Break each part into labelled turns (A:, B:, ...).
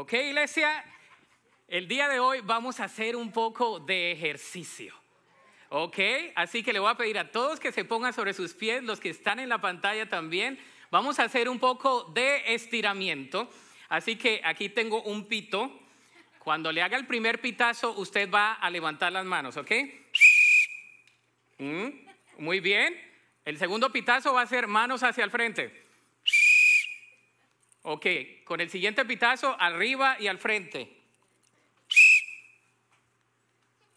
A: ¿Ok, iglesia? El día de hoy vamos a hacer un poco de ejercicio. ¿Ok? Así que le voy a pedir a todos que se pongan sobre sus pies, los que están en la pantalla también. Vamos a hacer un poco de estiramiento. Así que aquí tengo un pito. Cuando le haga el primer pitazo, usted va a levantar las manos, ¿ok? Mm, muy bien. El segundo pitazo va a ser manos hacia el frente. Ok, con el siguiente pitazo, arriba y al frente.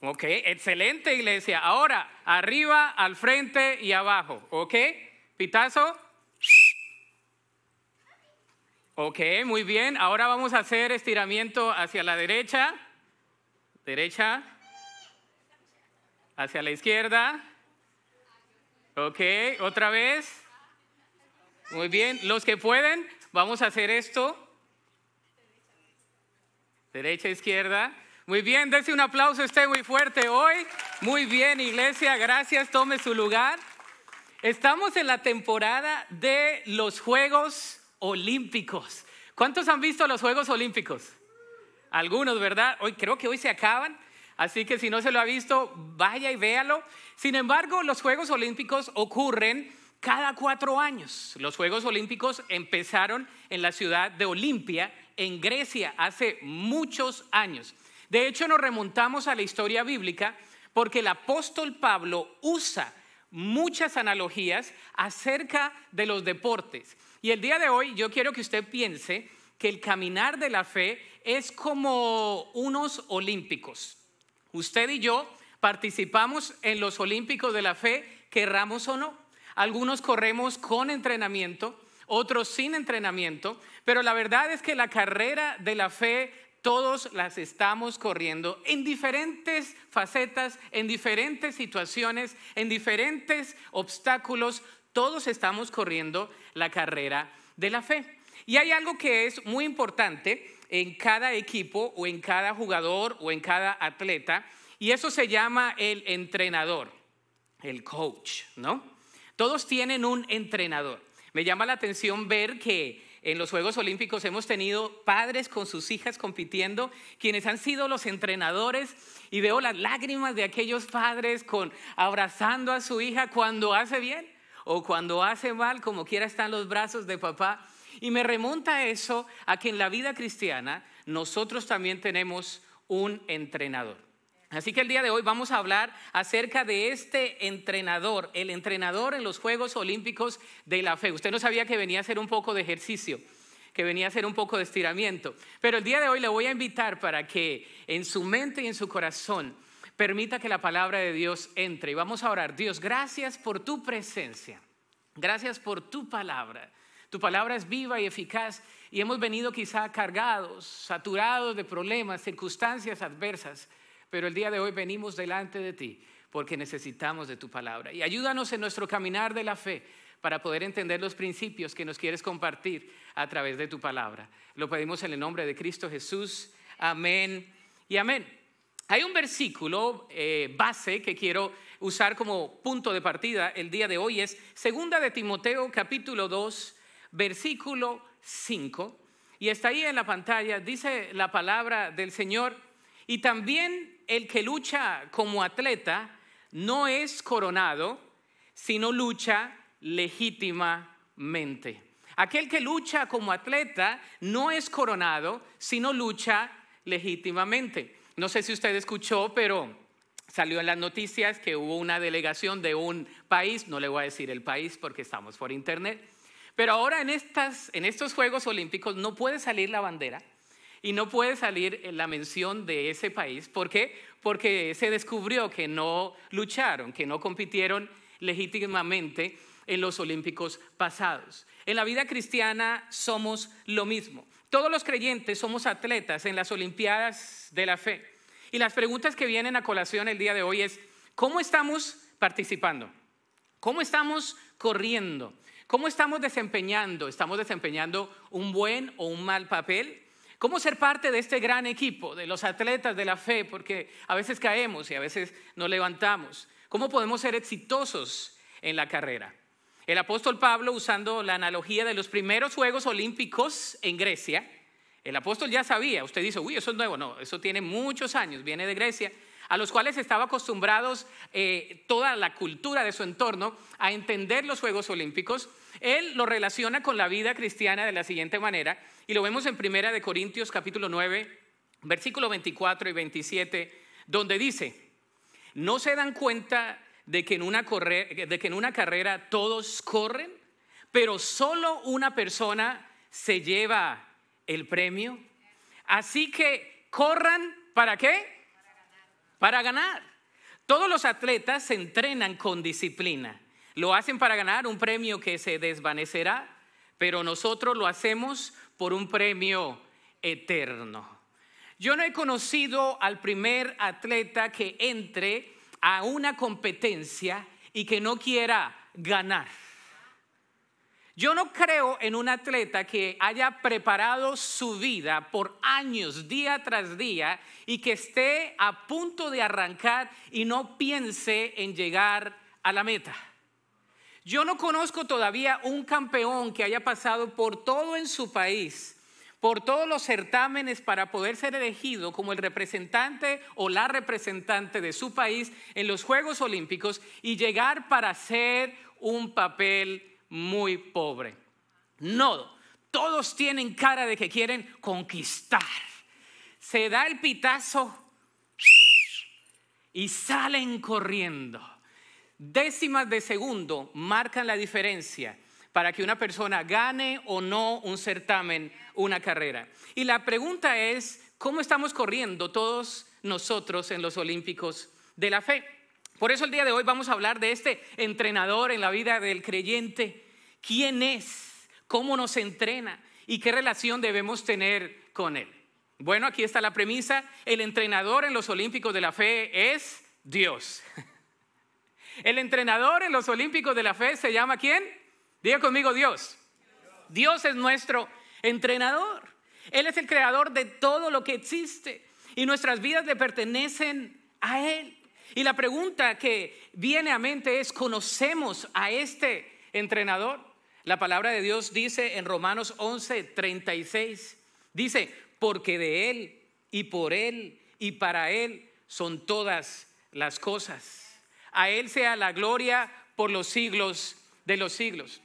A: Ok, excelente iglesia. Ahora, arriba, al frente y abajo. Ok, pitazo. Ok, muy bien. Ahora vamos a hacer estiramiento hacia la derecha. Derecha. Hacia la izquierda. Ok, otra vez. Muy bien. Los que pueden, Vamos a hacer esto. Derecha, izquierda. Muy bien, dése un aplauso, esté muy fuerte hoy. Muy bien, iglesia, gracias, tome su lugar. Estamos en la temporada de los Juegos Olímpicos. ¿Cuántos han visto los Juegos Olímpicos? Algunos, ¿verdad? Hoy creo que hoy se acaban. Así que si no se lo ha visto, vaya y véalo. Sin embargo, los Juegos Olímpicos ocurren cada cuatro años, los Juegos Olímpicos empezaron en la ciudad de Olimpia, en Grecia, hace muchos años. De hecho, nos remontamos a la historia bíblica porque el apóstol Pablo usa muchas analogías acerca de los deportes. Y el día de hoy yo quiero que usted piense que el caminar de la fe es como unos olímpicos. Usted y yo participamos en los olímpicos de la fe, querramos o no. Algunos corremos con entrenamiento, otros sin entrenamiento, pero la verdad es que la carrera de la fe todos las estamos corriendo en diferentes facetas, en diferentes situaciones, en diferentes obstáculos. Todos estamos corriendo la carrera de la fe. Y hay algo que es muy importante en cada equipo o en cada jugador o en cada atleta, y eso se llama el entrenador, el coach, ¿no? Todos tienen un entrenador. Me llama la atención ver que en los Juegos Olímpicos hemos tenido padres con sus hijas compitiendo, quienes han sido los entrenadores, y veo las lágrimas de aquellos padres con abrazando a su hija cuando hace bien o cuando hace mal, como quiera están los brazos de papá. Y me remonta eso a que en la vida cristiana nosotros también tenemos un entrenador. Así que el día de hoy vamos a hablar acerca de este entrenador, el entrenador en los Juegos Olímpicos de la Fe. Usted no sabía que venía a hacer un poco de ejercicio, que venía a hacer un poco de estiramiento, pero el día de hoy le voy a invitar para que en su mente y en su corazón permita que la palabra de Dios entre. Y vamos a orar. Dios, gracias por tu presencia. Gracias por tu palabra. Tu palabra es viva y eficaz y hemos venido quizá cargados, saturados de problemas, circunstancias adversas pero el día de hoy venimos delante de ti porque necesitamos de tu palabra. Y ayúdanos en nuestro caminar de la fe para poder entender los principios que nos quieres compartir a través de tu palabra. Lo pedimos en el nombre de Cristo Jesús. Amén y amén. Hay un versículo eh, base que quiero usar como punto de partida el día de hoy. Es segunda de Timoteo capítulo 2, versículo 5. Y está ahí en la pantalla. Dice la palabra del Señor. Y también el que lucha como atleta no es coronado, sino lucha legítimamente. Aquel que lucha como atleta no es coronado, sino lucha legítimamente. No sé si usted escuchó, pero salió en las noticias que hubo una delegación de un país, no le voy a decir el país porque estamos por internet, pero ahora en, en estos Juegos Olímpicos no puede salir la bandera y no puede salir la mención de ese país. ¿Por qué? Porque se descubrió que no lucharon, que no compitieron legítimamente en los Olímpicos pasados. En la vida cristiana somos lo mismo. Todos los creyentes somos atletas en las Olimpiadas de la fe. Y las preguntas que vienen a colación el día de hoy es, ¿cómo estamos participando? ¿Cómo estamos corriendo? ¿Cómo estamos desempeñando? ¿Estamos desempeñando un buen o un mal papel? ¿Cómo ser parte de este gran equipo, de los atletas de la fe? Porque a veces caemos y a veces nos levantamos. ¿Cómo podemos ser exitosos en la carrera? El apóstol Pablo, usando la analogía de los primeros Juegos Olímpicos en Grecia, el apóstol ya sabía, usted dice, uy, eso es nuevo, no, eso tiene muchos años, viene de Grecia, a los cuales estaba acostumbrados eh, toda la cultura de su entorno a entender los Juegos Olímpicos. Él lo relaciona con la vida cristiana de la siguiente manera. Y lo vemos en Primera de Corintios capítulo 9, versículo 24 y 27, donde dice, ¿no se dan cuenta de que en una, de que en una carrera todos corren, pero solo una persona se lleva el premio? Así que corran para qué? Para ganar. Todos los atletas se entrenan con disciplina. Lo hacen para ganar un premio que se desvanecerá, pero nosotros lo hacemos por un premio eterno. Yo no he conocido al primer atleta que entre a una competencia y que no quiera ganar. Yo no creo en un atleta que haya preparado su vida por años, día tras día, y que esté a punto de arrancar y no piense en llegar a la meta. Yo no conozco todavía un campeón que haya pasado por todo en su país, por todos los certámenes para poder ser elegido como el representante o la representante de su país en los Juegos Olímpicos y llegar para hacer un papel muy pobre. No, todos tienen cara de que quieren conquistar. Se da el pitazo y salen corriendo décimas de segundo marcan la diferencia para que una persona gane o no un certamen, una carrera. Y la pregunta es, ¿cómo estamos corriendo todos nosotros en los Olímpicos de la Fe? Por eso el día de hoy vamos a hablar de este entrenador en la vida del creyente. ¿Quién es? ¿Cómo nos entrena? ¿Y qué relación debemos tener con él? Bueno, aquí está la premisa. El entrenador en los Olímpicos de la Fe es Dios. El entrenador en los Olímpicos de la Fe se llama ¿quién? Diga conmigo Dios. Dios es nuestro entrenador. Él es el creador de todo lo que existe y nuestras vidas le pertenecen a Él. Y la pregunta que viene a mente es, ¿conocemos a este entrenador? La palabra de Dios dice en Romanos 11, 36, dice, porque de Él y por Él y para Él son todas las cosas. A Él sea la gloria por los siglos de los siglos.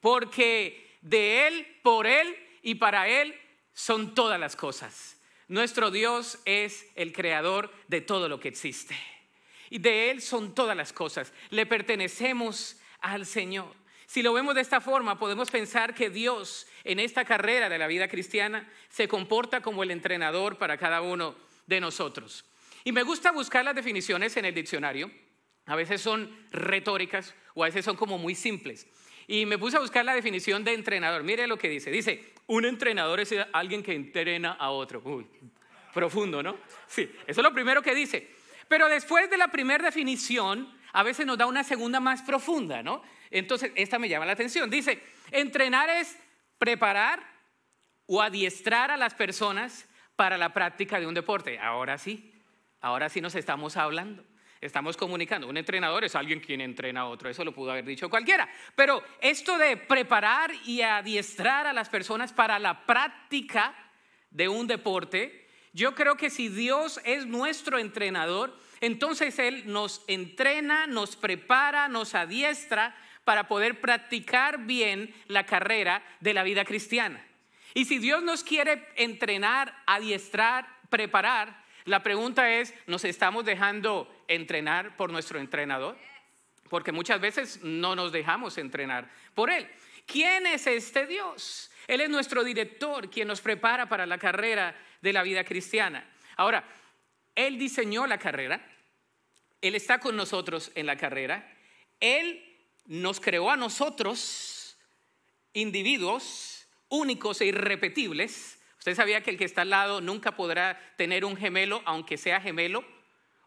A: Porque de Él, por Él y para Él son todas las cosas. Nuestro Dios es el creador de todo lo que existe. Y de Él son todas las cosas. Le pertenecemos al Señor. Si lo vemos de esta forma, podemos pensar que Dios en esta carrera de la vida cristiana se comporta como el entrenador para cada uno de nosotros. Y me gusta buscar las definiciones en el diccionario a veces son retóricas o a veces son como muy simples. Y me puse a buscar la definición de entrenador. Mire lo que dice. Dice, un entrenador es alguien que entrena a otro. Uy, profundo, ¿no? Sí, eso es lo primero que dice. Pero después de la primera definición, a veces nos da una segunda más profunda, ¿no? Entonces, esta me llama la atención. Dice, entrenar es preparar o adiestrar a las personas para la práctica de un deporte. Ahora sí, ahora sí nos estamos hablando. Estamos comunicando. Un entrenador es alguien quien entrena a otro. Eso lo pudo haber dicho cualquiera. Pero esto de preparar y adiestrar a las personas para la práctica de un deporte, yo creo que si Dios es nuestro entrenador, entonces Él nos entrena, nos prepara, nos adiestra para poder practicar bien la carrera de la vida cristiana. Y si Dios nos quiere entrenar, adiestrar, preparar, la pregunta es, ¿nos estamos dejando entrenar por nuestro entrenador? Porque muchas veces no nos dejamos entrenar por Él. ¿Quién es este Dios? Él es nuestro director, quien nos prepara para la carrera de la vida cristiana. Ahora, Él diseñó la carrera, Él está con nosotros en la carrera, Él nos creó a nosotros, individuos únicos e irrepetibles. Usted sabía que el que está al lado nunca podrá tener un gemelo, aunque sea gemelo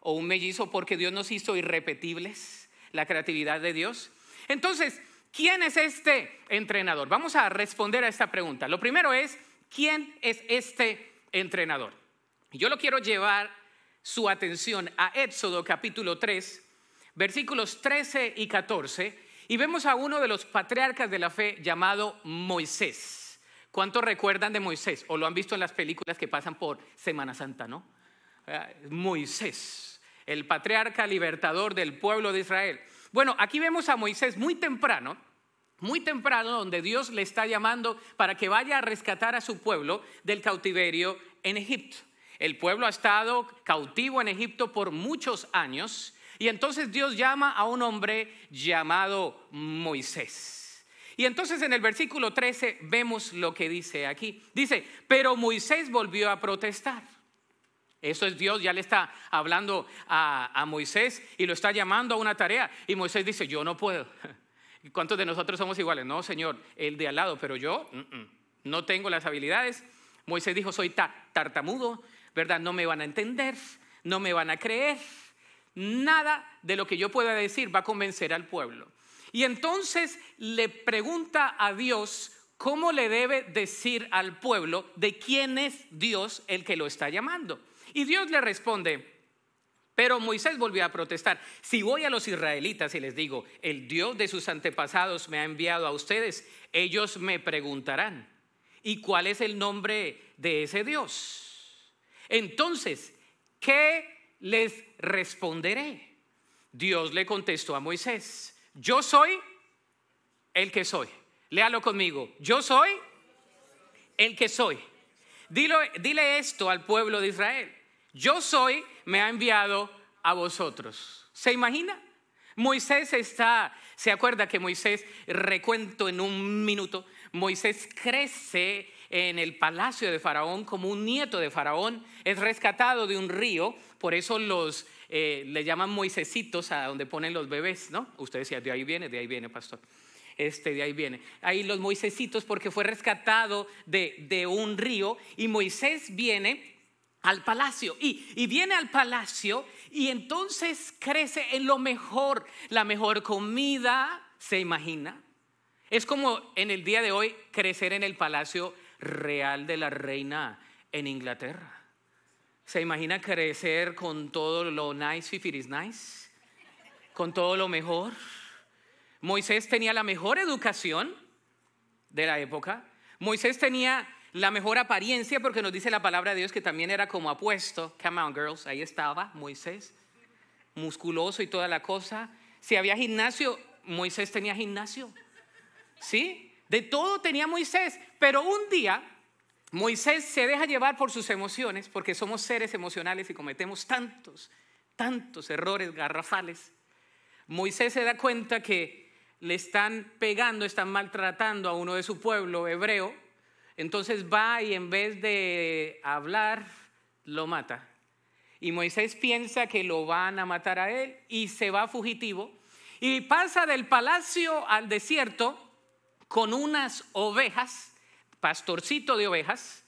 A: o un mellizo, porque Dios nos hizo irrepetibles, la creatividad de Dios. Entonces, ¿quién es este entrenador? Vamos a responder a esta pregunta. Lo primero es, ¿quién es este entrenador? Yo lo quiero llevar su atención a Éxodo capítulo 3, versículos 13 y 14, y vemos a uno de los patriarcas de la fe llamado Moisés. ¿Cuántos recuerdan de Moisés? ¿O lo han visto en las películas que pasan por Semana Santa, no? Eh, Moisés, el patriarca libertador del pueblo de Israel. Bueno, aquí vemos a Moisés muy temprano, muy temprano, donde Dios le está llamando para que vaya a rescatar a su pueblo del cautiverio en Egipto. El pueblo ha estado cautivo en Egipto por muchos años y entonces Dios llama a un hombre llamado Moisés. Y entonces en el versículo 13 vemos lo que dice aquí. Dice, pero Moisés volvió a protestar. Eso es Dios, ya le está hablando a, Moisés y lo está llamando a una tarea. Y Moisés dice, yo no puedo. ¿Cuántos de nosotros somos iguales? No, Señor, el de al lado, pero yo no tengo las habilidades. Moisés dijo, soy tartamudo, ¿verdad? No me van a entender, no me van a creer. Nada de lo que yo pueda decir va a convencer al pueblo. Y entonces le pregunta a Dios cómo le debe decir al pueblo de quién es Dios el que lo está llamando. Y Dios le responde, pero Moisés volvió a protestar, si voy a los israelitas y les digo, el Dios de sus antepasados me ha enviado a ustedes, ellos me preguntarán, ¿y cuál es el nombre de ese Dios? Entonces, ¿qué les responderé? Dios le contestó a Moisés, yo soy el que soy. Léalo conmigo, yo soy el que soy. dile esto al pueblo de Israel. Yo soy, me ha enviado a vosotros. ¿Se imagina? Moisés está, se acuerda que Moisés, recuento en un minuto, Moisés crece en el palacio de Faraón como un nieto de Faraón, es rescatado de un río, por eso los eh, le llaman Moisésitos a donde ponen los bebés, ¿no? Usted decía, de ahí viene, de ahí viene, pastor. Este, de ahí viene. Ahí los Moisésitos, porque fue rescatado de, de un río y Moisés viene al palacio. Y, y, viene al palacio y entonces crece en lo mejor, la mejor comida, ¿se imagina? Es como en el día de hoy crecer en el palacio real de la reina en Inglaterra. ¿Se imagina crecer con todo lo nice, if it is nice? Con todo lo mejor. Moisés tenía la mejor educación de la época. Moisés tenía la mejor apariencia, porque nos dice la palabra de Dios que también era como apuesto. Come on, girls, ahí estaba Moisés, musculoso y toda la cosa. Si había gimnasio, Moisés tenía gimnasio. ¿Sí? De todo tenía Moisés. Pero un día Moisés se deja llevar por sus emociones, porque somos seres emocionales y cometemos tantos, tantos errores garrafales. Moisés se da cuenta que le están pegando, están maltratando a uno de su pueblo hebreo, entonces va y en vez de hablar, lo mata. Y Moisés piensa que lo van a matar a él y se va fugitivo. Y pasa del palacio al desierto con unas ovejas, pastorcito de ovejas.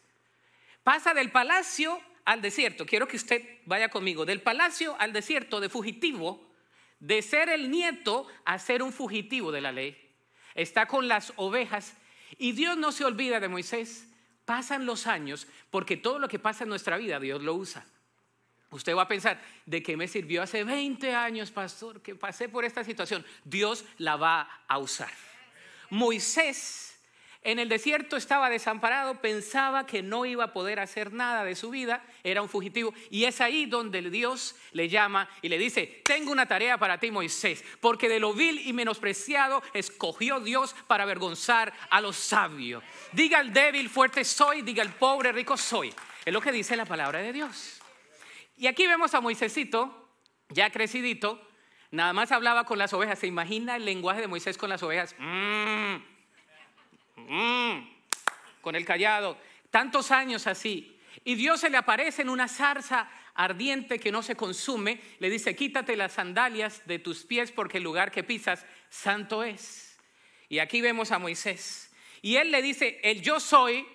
A: Pasa del palacio al desierto. Quiero que usted vaya conmigo. Del palacio al desierto de fugitivo, de ser el nieto a ser un fugitivo de la ley. Está con las ovejas y Dios no se olvida de Moisés. Pasan los años porque todo lo que pasa en nuestra vida Dios lo usa. Usted va a pensar, ¿de qué me sirvió hace 20 años, pastor, que pasé por esta situación? Dios la va a usar. Moisés en el desierto estaba desamparado, pensaba que no iba a poder hacer nada de su vida, era un fugitivo. Y es ahí donde Dios le llama y le dice, tengo una tarea para ti, Moisés, porque de lo vil y menospreciado escogió Dios para avergonzar a los sabios. Diga al débil, fuerte soy, diga al pobre, rico soy. Es lo que dice la palabra de Dios. Y aquí vemos a Moisésito, ya crecidito, nada más hablaba con las ovejas. ¿Se imagina el lenguaje de Moisés con las ovejas? Mmm. Mm, con el callado, tantos años así. Y Dios se le aparece en una zarza ardiente que no se consume, le dice, quítate las sandalias de tus pies porque el lugar que pisas santo es. Y aquí vemos a Moisés. Y él le dice, el yo soy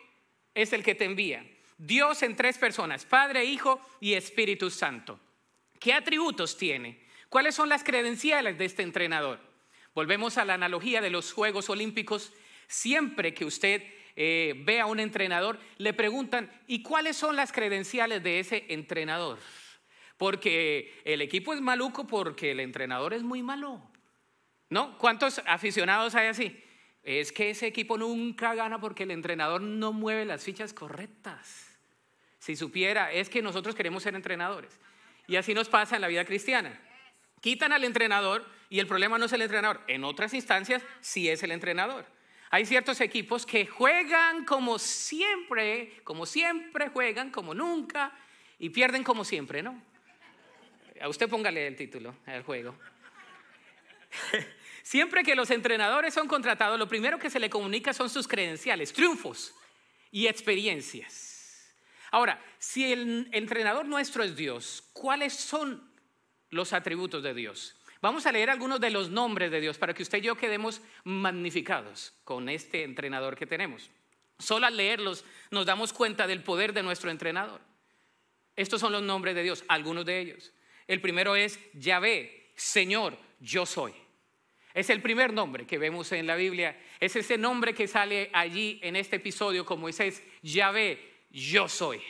A: es el que te envía. Dios en tres personas, Padre, Hijo y Espíritu Santo. ¿Qué atributos tiene? ¿Cuáles son las credenciales de este entrenador? Volvemos a la analogía de los Juegos Olímpicos Siempre que usted eh, ve a un entrenador, le preguntan, ¿y cuáles son las credenciales de ese entrenador? Porque el equipo es maluco porque el entrenador es muy malo. ¿No? ¿Cuántos aficionados hay así? Es que ese equipo nunca gana porque el entrenador no mueve las fichas correctas. Si supiera, es que nosotros queremos ser entrenadores. Y así nos pasa en la vida cristiana. Quitan al entrenador y el problema no es el entrenador. En otras instancias sí es el entrenador. Hay ciertos equipos que juegan como siempre, como siempre juegan, como nunca, y pierden como siempre, ¿no? A usted póngale el título al juego. Siempre que los entrenadores son contratados, lo primero que se le comunica son sus credenciales, triunfos y experiencias. Ahora, si el entrenador nuestro es Dios, ¿cuáles son los atributos de Dios? Vamos a leer algunos de los nombres de Dios para que usted y yo quedemos magnificados con este entrenador que tenemos. Solo al leerlos nos damos cuenta del poder de nuestro entrenador. Estos son los nombres de Dios, algunos de ellos. El primero es Yahvé, Señor, yo soy. Es el primer nombre que vemos en la Biblia. Es ese nombre que sale allí en este episodio como es Yahvé, yo soy.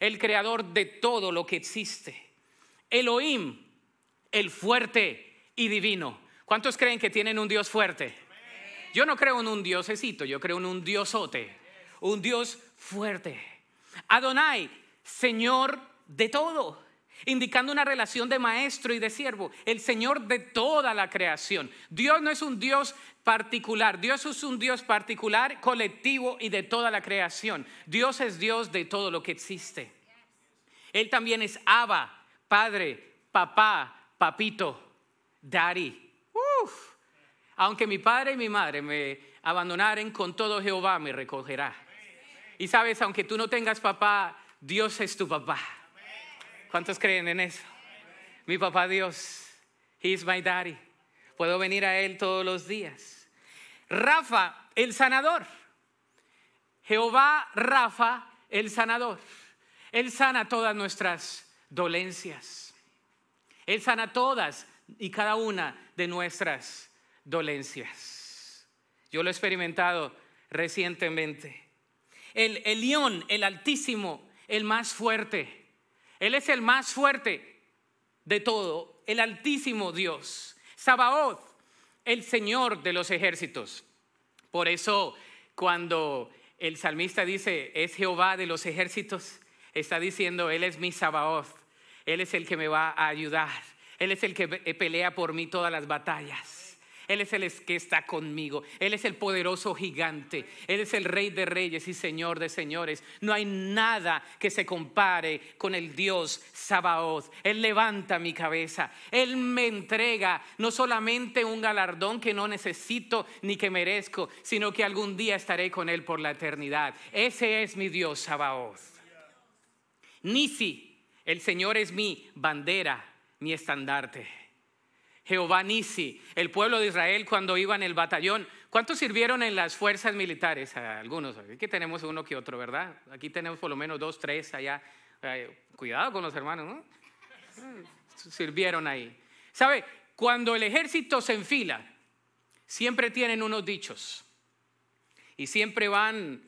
A: El creador de todo lo que existe. Elohim, el fuerte, y divino. ¿Cuántos creen que tienen un Dios fuerte? Yo no creo en un diosecito, yo creo en un diosote, un Dios fuerte. Adonai, Señor de todo, indicando una relación de maestro y de siervo, el Señor de toda la creación. Dios no es un Dios particular, Dios es un Dios particular, colectivo y de toda la creación. Dios es Dios de todo lo que existe. Él también es Abba, Padre, Papá, Papito. Daddy. Aunque mi padre y mi madre me abandonaren, con todo Jehová me recogerá. Y sabes, aunque tú no tengas papá, Dios es tu papá. ¿Cuántos creen en eso? Mi papá Dios, He is my daddy. Puedo venir a Él todos los días. Rafa, el sanador. Jehová Rafa, el sanador. Él sana todas nuestras dolencias. Él sana todas y cada una de nuestras dolencias. Yo lo he experimentado recientemente. El león el Altísimo, el más fuerte. Él es el más fuerte de todo, el Altísimo Dios. Sabaoth, el Señor de los ejércitos. Por eso cuando el salmista dice, es Jehová de los ejércitos, está diciendo, Él es mi Sabaoth, Él es el que me va a ayudar. Él es el que eh, pelea por mí todas las batallas. Él es el que está conmigo. Él es el poderoso gigante. Él es el rey de reyes y señor de señores. No hay nada que se compare con el Dios Sabaoth. Él levanta mi cabeza. Él me entrega no solamente un galardón que no necesito ni que merezco, sino que algún día estaré con Él por la eternidad. Ese es mi Dios Sabaoth. si el Señor es mi bandera mi estandarte. Jehová Nisi, el pueblo de Israel cuando iba en el batallón. ¿Cuántos sirvieron en las fuerzas militares? Algunos, aquí tenemos uno que otro, ¿verdad? Aquí tenemos por lo menos dos, tres allá. Cuidado con los hermanos, ¿no? Mm, sirvieron ahí. ¿Sabe? Cuando el ejército se enfila, siempre tienen unos dichos y siempre van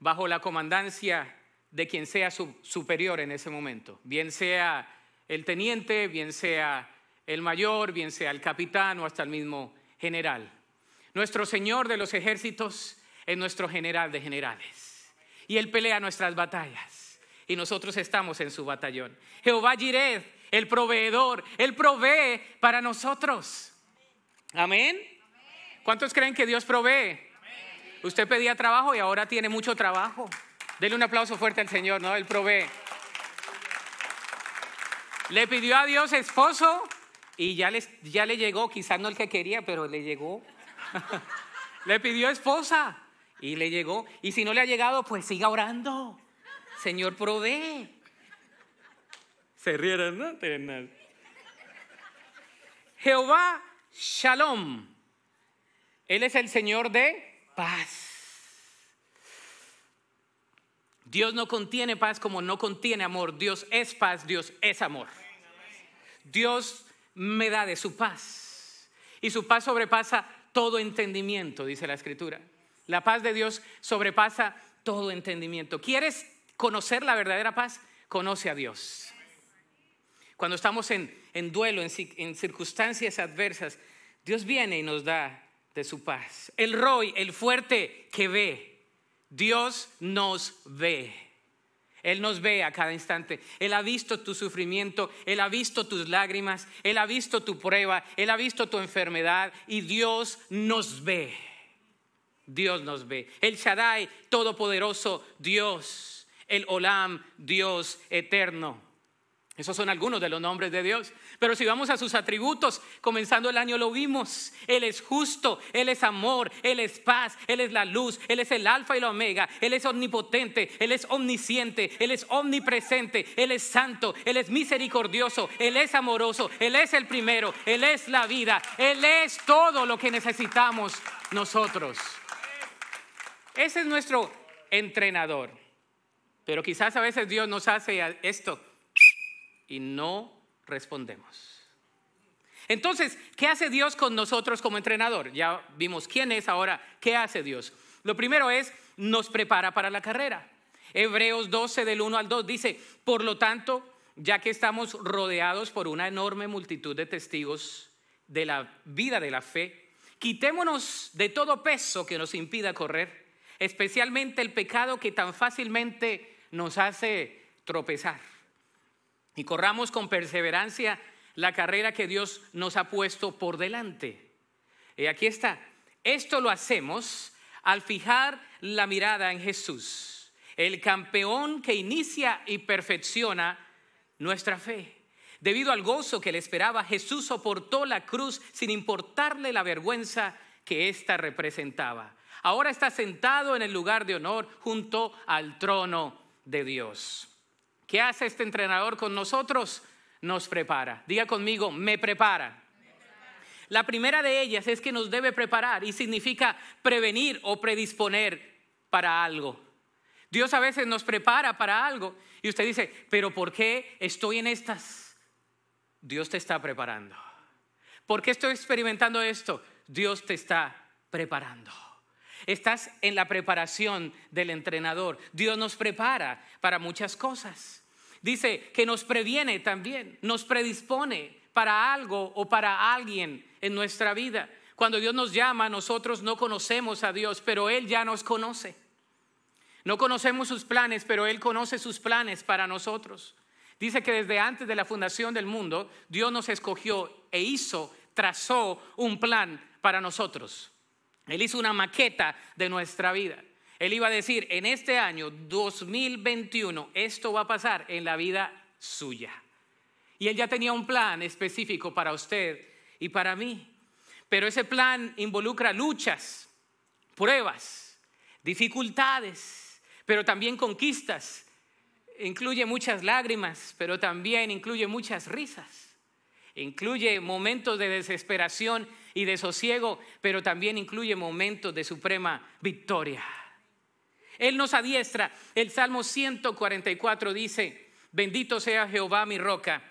A: bajo la comandancia de quien sea su superior en ese momento, bien sea el teniente, bien sea el mayor, bien sea el capitán o hasta el mismo general. Nuestro Señor de los ejércitos es nuestro general de generales. Y Él pelea nuestras batallas. Y nosotros estamos en su batallón. Jehová Jireh, el proveedor, Él provee para nosotros. Amén. ¿Cuántos creen que Dios provee? Usted pedía trabajo y ahora tiene mucho trabajo. Dele un aplauso fuerte al Señor, ¿no? Él provee. Le pidió a Dios esposo y ya, ya le llegó, quizás no el que quería, pero le llegó. le pidió esposa y le llegó. Y si no le ha llegado, pues siga orando. Señor, provee. Se rieron, ¿no? Jehová Shalom. Él es el Señor de paz. Dios no contiene paz como no contiene amor. Dios es paz, Dios es amor. Dios me da de su paz. Y su paz sobrepasa todo entendimiento, dice la escritura. La paz de Dios sobrepasa todo entendimiento. ¿Quieres conocer la verdadera paz? Conoce a Dios. Cuando estamos en, en duelo, en, en circunstancias adversas, Dios viene y nos da de su paz. El Roy, el fuerte que ve, Dios nos ve. Él nos ve a cada instante. Él ha visto tu sufrimiento, Él ha visto tus lágrimas, Él ha visto tu prueba, Él ha visto tu enfermedad y Dios nos ve. Dios nos ve. El Shaddai, todopoderoso, Dios. El Olam, Dios eterno. Esos son algunos de los nombres de Dios. Pero si vamos a sus atributos, comenzando el año lo vimos. Él es justo, Él es amor, Él es paz, Él es la luz, Él es el alfa y la omega, Él es omnipotente, Él es omnisciente, Él es omnipresente, Él es santo, Él es misericordioso, Él es amoroso, Él es el primero, Él es la vida, Él es todo lo que necesitamos nosotros. Ese es nuestro entrenador. Pero quizás a veces Dios nos hace esto y no respondemos. Entonces, ¿qué hace Dios con nosotros como entrenador? Ya vimos quién es ahora, ¿qué hace Dios? Lo primero es, nos prepara para la carrera. Hebreos 12 del 1 al 2 dice, por lo tanto, ya que estamos rodeados por una enorme multitud de testigos de la vida de la fe, quitémonos de todo peso que nos impida correr, especialmente el pecado que tan fácilmente nos hace tropezar y corramos con perseverancia la carrera que Dios nos ha puesto por delante. Y aquí está. Esto lo hacemos al fijar la mirada en Jesús, el campeón que inicia y perfecciona nuestra fe. Debido al gozo que le esperaba, Jesús soportó la cruz sin importarle la vergüenza que ésta representaba. Ahora está sentado en el lugar de honor junto al trono de Dios. ¿Qué hace este entrenador con nosotros? Nos prepara. Diga conmigo, me prepara. La primera de ellas es que nos debe preparar y significa prevenir o predisponer para algo. Dios a veces nos prepara para algo y usted dice, pero ¿por qué estoy en estas? Dios te está preparando. ¿Por qué estoy experimentando esto? Dios te está preparando. Estás en la preparación del entrenador. Dios nos prepara para muchas cosas. Dice que nos previene también, nos predispone para algo o para alguien en nuestra vida. Cuando Dios nos llama, nosotros no conocemos a Dios, pero Él ya nos conoce. No conocemos sus planes, pero Él conoce sus planes para nosotros. Dice que desde antes de la fundación del mundo, Dios nos escogió e hizo, trazó un plan para nosotros. Él hizo una maqueta de nuestra vida. Él iba a decir, en este año 2021, esto va a pasar en la vida suya. Y él ya tenía un plan específico para usted y para mí. Pero ese plan involucra luchas, pruebas, dificultades, pero también conquistas. Incluye muchas lágrimas, pero también incluye muchas risas. Incluye momentos de desesperación y de sosiego, pero también incluye momentos de suprema victoria. Él nos adiestra. El Salmo 144 dice, bendito sea Jehová mi roca,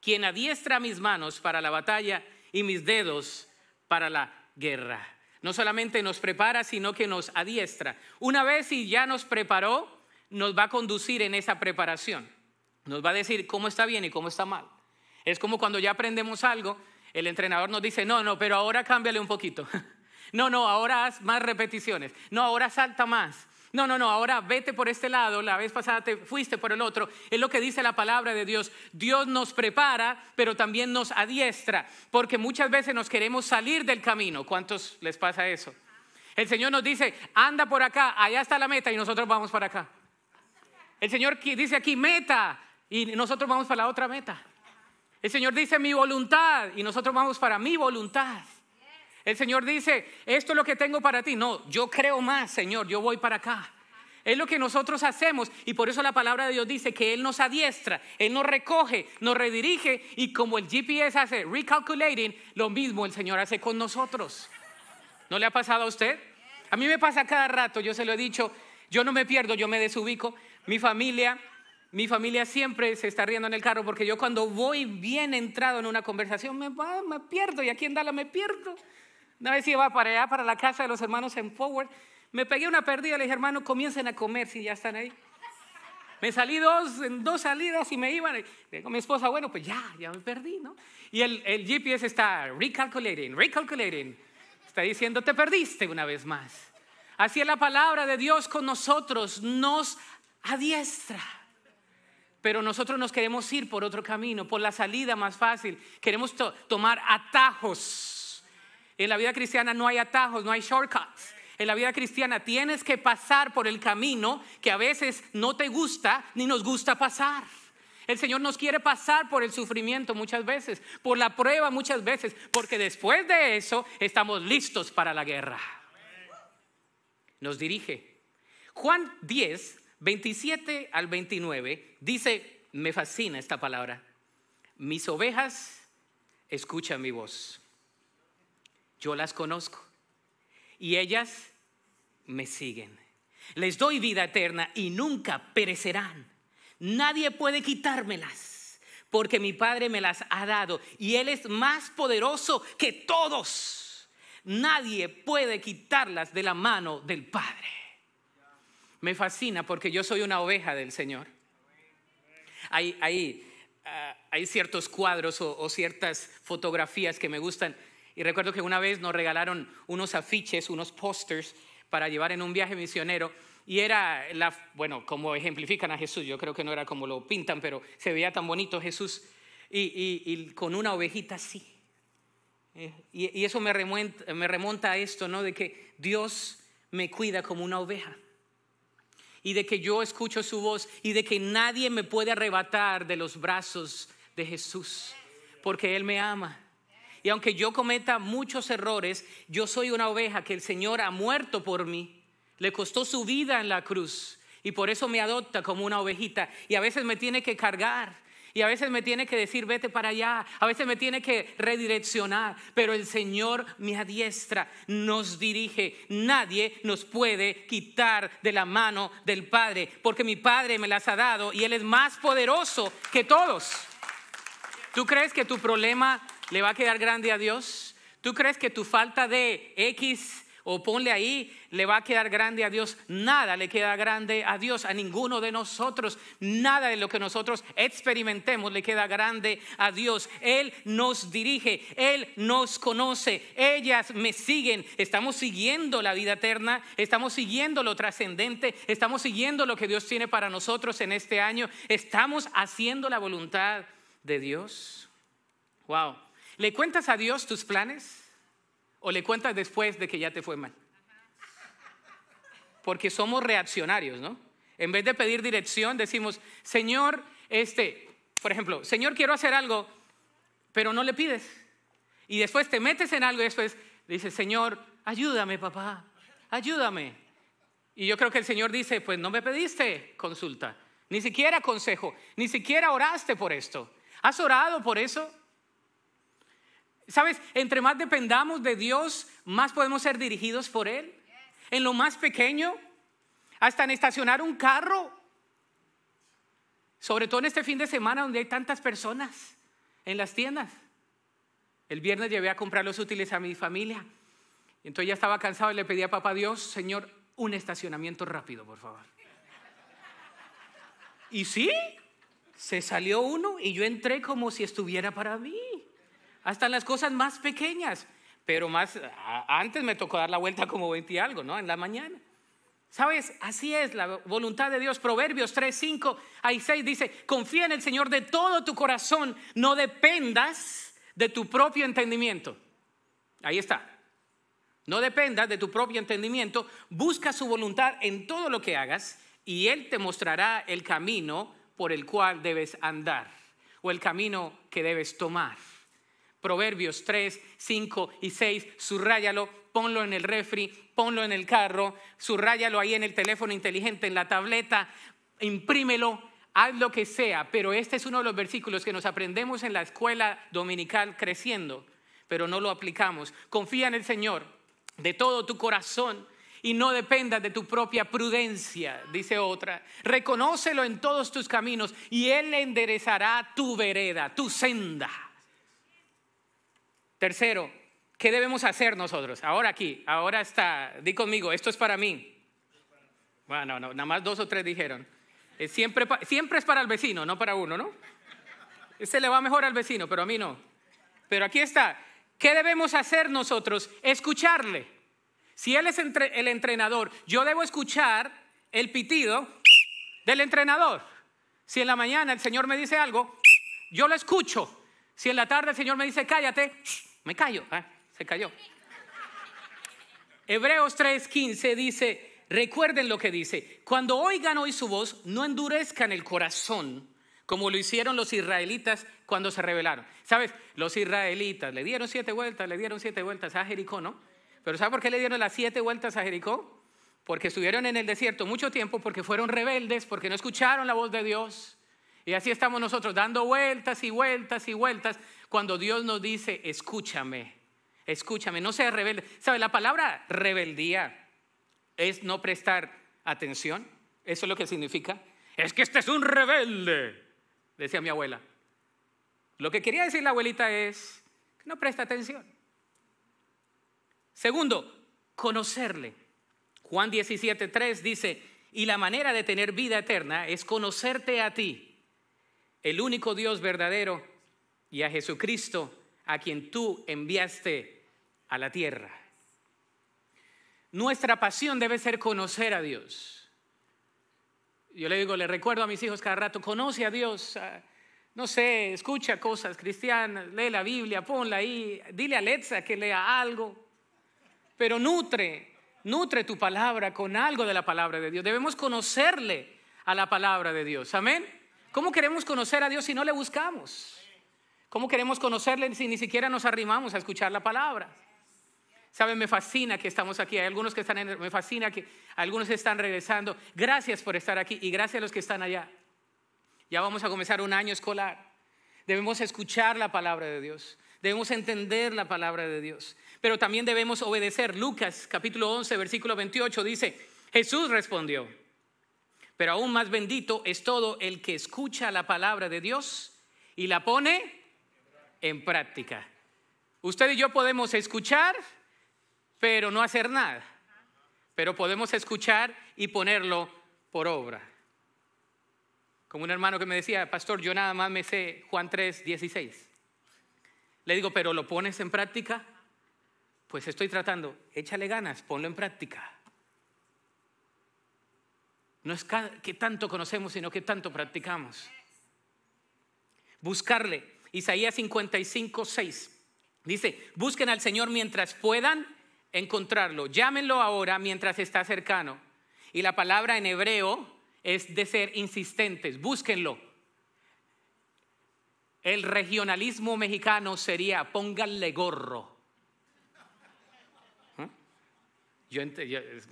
A: quien adiestra mis manos para la batalla y mis dedos para la guerra. No solamente nos prepara, sino que nos adiestra. Una vez y ya nos preparó, nos va a conducir en esa preparación. Nos va a decir cómo está bien y cómo está mal. Es como cuando ya aprendemos algo, el entrenador nos dice, no, no, pero ahora cámbiale un poquito. No, no, ahora haz más repeticiones. No, ahora salta más. No, no, no, ahora vete por este lado, la vez pasada te fuiste por el otro. Es lo que dice la palabra de Dios. Dios nos prepara, pero también nos adiestra, porque muchas veces nos queremos salir del camino. ¿Cuántos les pasa eso? El Señor nos dice, anda por acá, allá está la meta y nosotros vamos para acá. El Señor dice aquí, meta, y nosotros vamos para la otra meta. El Señor dice mi voluntad y nosotros vamos para mi voluntad. El Señor dice, esto es lo que tengo para ti. No, yo creo más, Señor, yo voy para acá. Es lo que nosotros hacemos y por eso la palabra de Dios dice que Él nos adiestra, Él nos recoge, nos redirige y como el GPS hace recalculating, lo mismo el Señor hace con nosotros. ¿No le ha pasado a usted? A mí me pasa cada rato, yo se lo he dicho, yo no me pierdo, yo me desubico, mi familia mi familia siempre se está riendo en el carro porque yo cuando voy bien entrado en una conversación me, va, me pierdo y aquí en Dallas me pierdo. Una vez iba para allá, para la casa de los hermanos en Forward, me pegué una pérdida, le dije, hermano, comiencen a comer si ya están ahí. Me salí dos, en dos salidas y me iban. Digo, mi esposa, bueno, pues ya, ya me perdí, ¿no? Y el, el GPS está recalculating, recalculating. Está diciendo, te perdiste una vez más. Así es la palabra de Dios con nosotros, nos adiestra pero nosotros nos queremos ir por otro camino, por la salida más fácil. Queremos tomar atajos. En la vida cristiana no hay atajos, no hay shortcuts. En la vida cristiana tienes que pasar por el camino que a veces no te gusta ni nos gusta pasar. El Señor nos quiere pasar por el sufrimiento muchas veces, por la prueba muchas veces, porque después de eso estamos listos para la guerra. Nos dirige. Juan 10, 27 al 29 dice, me fascina esta palabra, mis ovejas escuchan mi voz, yo las conozco y ellas me siguen. Les doy vida eterna y nunca perecerán. Nadie puede quitármelas, porque mi Padre me las ha dado y Él es más poderoso que todos. Nadie puede quitarlas de la mano del Padre. Me fascina porque yo soy una oveja del Señor. Hay, hay, ah, ciertos cuadros o, ciertas fotografías que me gustan. Y recuerdo que una vez nos regalaron unos afiches, unos pósters para llevar en un viaje misionero. Y era, la, bueno, como ejemplifican a Jesús, yo creo que no era como lo pintan, pero se veía tan bonito Jesús y, con una ovejita así. Eh, y, eso me remonta, a esto, ¿no? De que Dios me cuida como una oveja y de que yo escucho su voz y de que nadie me puede arrebatar de los brazos de Jesús, porque Él me ama. Y aunque yo cometa muchos errores, yo soy una oveja que el Señor ha muerto por mí. Le costó su vida en la cruz y por eso me adopta como una ovejita y a veces me tiene que cargar y a veces me tiene que decir, vete para allá, a veces me tiene que redireccionar, pero el Señor me adiestra, nos dirige. Nadie nos puede quitar de la mano del Padre, porque mi Padre me las ha dado y Él es más poderoso que todos. ¿Tú crees que tu problema le va a quedar grande a Dios? ¿Tú crees que tu falta de X o ponle ahí, le va a quedar grande a Dios. Nada le queda grande a Dios, a ninguno de nosotros. Nada de lo que nosotros experimentemos le queda grande a Dios. Él nos dirige, Él nos conoce, ellas me siguen. Estamos siguiendo la vida eterna, estamos siguiendo lo trascendente, estamos siguiendo lo que Dios tiene para nosotros en este año. Estamos haciendo la voluntad de Dios. Wow. ¿Le cuentas a Dios tus planes? o le cuentas después de que ya te fue mal. Porque somos reaccionarios, ¿no? En vez de pedir dirección, decimos, Señor, este, por ejemplo, Señor, quiero hacer algo, pero no le pides. Y después te metes en algo y después dices, Señor, ayúdame, papá, ayúdame. Y yo creo que el Señor dice, pues no me pediste consulta, ni siquiera consejo, ni siquiera oraste por esto. ¿Has orado por eso? ¿Sabes? Entre más dependamos de Dios, más podemos ser dirigidos por Él. En lo más pequeño, hasta en estacionar un carro. Sobre todo en este fin de semana donde hay tantas personas en las tiendas. El viernes llevé a comprar los útiles a mi familia. Entonces ya estaba cansado y le pedí a papá Dios, Señor, un estacionamiento rápido, por favor. Y sí, se salió uno y yo entré como si estuviera para mí hasta en las cosas más pequeñas. Pero más, antes me tocó dar la vuelta como 20 y algo, ¿no? En la mañana. ¿Sabes? Así es la voluntad de Dios. Proverbios 3, 5 6 dice, confía en el Señor de todo tu corazón, no dependas de tu propio entendimiento. Ahí está. No dependas de tu propio entendimiento, busca su voluntad en todo lo que hagas y Él te mostrará el camino por el cual debes andar o el camino que debes tomar. Proverbios 3, 5 y 6, subráyalo ponlo en el refri, ponlo en el carro, subráyalo ahí en el teléfono inteligente, en la tableta, imprímelo, haz lo que sea, pero este es uno de los versículos que nos aprendemos en la escuela dominical creciendo, pero no lo aplicamos. Confía en el Señor de todo tu corazón y no dependas de tu propia prudencia, dice otra. Reconócelo en todos tus caminos y Él enderezará tu vereda, tu senda. Tercero, ¿qué debemos hacer nosotros? Ahora aquí, ahora está, di conmigo, esto es para mí. Bueno, no, nada más dos o tres dijeron. siempre, es para el vecino, no para uno, ¿no? Este le va mejor al vecino, pero a mí no. Pero aquí está. ¿Qué debemos hacer nosotros? Escucharle. Si él es el entrenador, yo debo escuchar el pitido del entrenador. Si en la mañana el Señor me dice algo, yo lo escucho. Si en la tarde el Señor me dice cállate, me callo, ¿eh? se cayó. Hebreos 3:15 dice, recuerden lo que dice, cuando oigan hoy su voz, no endurezcan el corazón como lo hicieron los israelitas cuando se rebelaron. ¿Sabes? Los israelitas le dieron siete vueltas, le dieron siete vueltas a Jericó, ¿no? Pero ¿sabes por qué le dieron las siete vueltas a Jericó? Porque estuvieron en el desierto mucho tiempo, porque fueron rebeldes, porque no escucharon la voz de Dios. Y así estamos nosotros dando vueltas y vueltas y vueltas cuando Dios nos dice, escúchame, escúchame, no seas rebelde. ¿Sabe? La palabra rebeldía es no prestar atención. Eso es lo que significa. Es que este es un rebelde, decía mi abuela. Lo que quería decir la abuelita es que no presta atención. Segundo, conocerle. Juan 17:3 dice, y la manera de tener vida eterna es conocerte a ti, el único Dios verdadero y a Jesucristo a quien tú enviaste a la tierra. Nuestra pasión debe ser conocer a Dios. Yo le digo, le recuerdo a mis hijos cada rato, conoce a Dios, ah, no sé, escucha cosas cristianas, lee la Biblia, ponla ahí, dile a Alexa que lea algo, pero nutre, nutre tu palabra con algo de la palabra de Dios. Debemos conocerle a la palabra de Dios, amén. ¿Cómo queremos conocer a Dios si no le buscamos? ¿Cómo queremos conocerle si ni siquiera nos arrimamos a escuchar la palabra? Saben, me fascina que estamos aquí. Hay algunos que están me fascina que algunos están regresando. Gracias por estar aquí y gracias a los que están allá. Ya vamos a comenzar un año escolar. Debemos escuchar la palabra de Dios. Debemos entender la palabra de Dios. Pero también debemos obedecer. Lucas capítulo 11, versículo 28 dice, Jesús respondió, pero aún más bendito es todo el que escucha la palabra de Dios y la pone en práctica. Usted y yo podemos escuchar, pero no hacer nada. Pero podemos escuchar y ponerlo por obra. Como un hermano que me decía, pastor, yo nada más me sé Juan 3, 16. Le digo, pero ¿lo pones en práctica? Pues estoy tratando, échale ganas, ponlo en práctica. No es que tanto conocemos, sino que tanto practicamos. Buscarle, Isaías 55, 6. Dice, busquen al Señor mientras puedan encontrarlo, llámenlo ahora mientras está cercano. Y la palabra en hebreo es de ser insistentes, búsquenlo. El regionalismo mexicano sería, pónganle gorro. ¿Mm? Yo,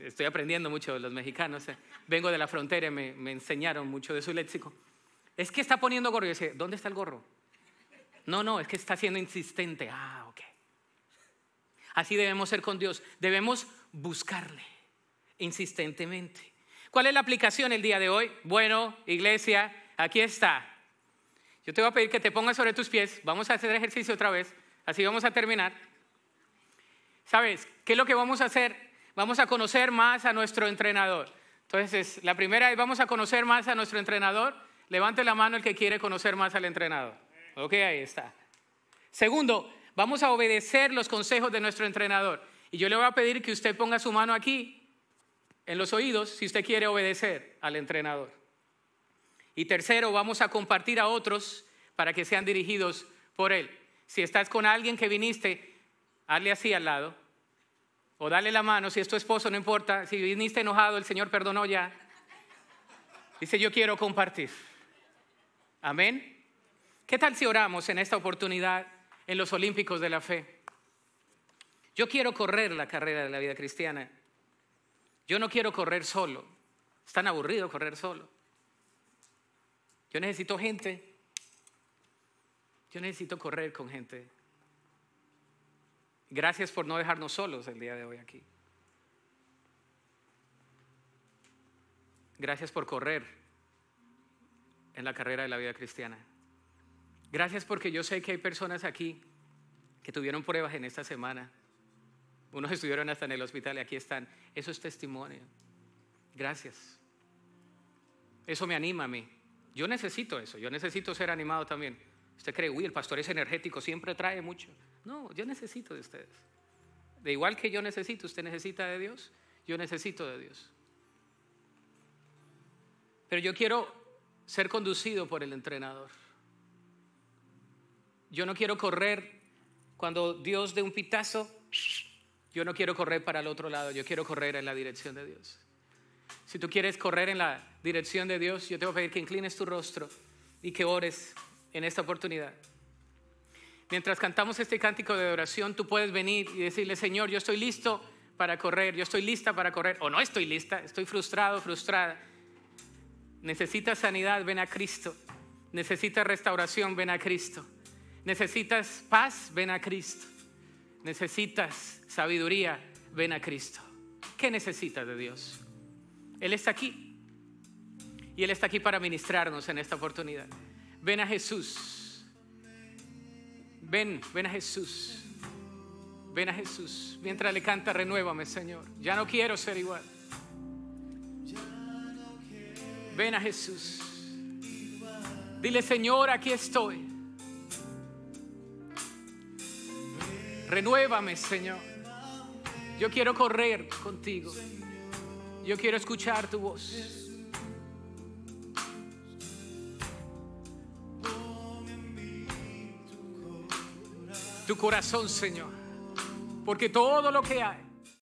A: estoy aprendiendo mucho de los mexicanos. Eh. Vengo de la frontera y me, enseñaron mucho de su léxico. Es que está poniendo gorro. Yo decía, ¿dónde está el gorro? No, no, es que está siendo insistente. Ah, ok. Así debemos ser con Dios. Debemos buscarle insistentemente. ¿Cuál es la aplicación el día de hoy? Bueno, iglesia, aquí está. Yo te voy a pedir que te pongas sobre tus pies. Vamos a hacer ejercicio otra vez. Así vamos a terminar. ¿Sabes? ¿Qué es lo que vamos a hacer? Vamos a conocer más a nuestro entrenador. Entonces, la primera es, vamos a conocer más a nuestro entrenador. Levante la mano el que quiere conocer más al entrenador. Ok, ahí está. Segundo, vamos a obedecer los consejos de nuestro entrenador. Y yo le voy a pedir que usted ponga su mano aquí, en los oídos, si usted quiere obedecer al entrenador. Y tercero, vamos a compartir a otros para que sean dirigidos por él. Si estás con alguien que viniste, hazle así al lado. O dale la mano, si es tu esposo, no importa. Si viniste enojado, el Señor perdonó ya. Dice, yo quiero compartir. Amén. ¿Qué tal si oramos en esta oportunidad en los Olímpicos de la Fe? Yo quiero correr la carrera de la vida cristiana. Yo no quiero correr solo. Es tan aburrido correr solo. Yo necesito gente. Yo necesito correr con gente. Gracias por no dejarnos solos el día de hoy aquí. Gracias por correr en la carrera de la vida cristiana. Gracias porque yo sé que hay personas aquí que tuvieron pruebas en esta semana. Unos estuvieron hasta en el hospital y aquí están. Eso es testimonio. Gracias. Eso me anima a mí. Yo necesito eso. Yo necesito ser animado también. Usted cree, uy, el pastor es energético, siempre trae mucho. No, yo necesito de ustedes. De igual que yo necesito, usted necesita de Dios, yo necesito de Dios. Pero yo quiero ser conducido por el entrenador. Yo no quiero correr cuando Dios dé un pitazo. Yo no quiero correr para el otro lado, yo quiero correr en la dirección de Dios. Si tú quieres correr en la dirección de Dios, yo te voy a pedir que inclines tu rostro y que ores en esta oportunidad. Mientras cantamos este cántico de oración tú puedes venir y decirle, Señor, yo estoy listo para correr, yo estoy lista para correr, o no estoy lista, estoy frustrado, frustrada. necesita sanidad, ven a Cristo. necesita restauración, ven a Cristo. Necesitas paz, ven a Cristo. Necesitas sabiduría, ven a Cristo. ¿Qué necesitas de Dios? Él está aquí. Y Él está aquí para ministrarnos en esta oportunidad. Ven a Jesús. Ven, ven a Jesús. Ven a Jesús. Mientras le canta, renuévame, Señor. Ya no quiero ser igual. Ven a Jesús. Dile, Señor, aquí estoy. Renuévame, Señor. Yo quiero correr contigo. Yo quiero escuchar tu voz. tu corazón, Señor. Porque todo lo que hay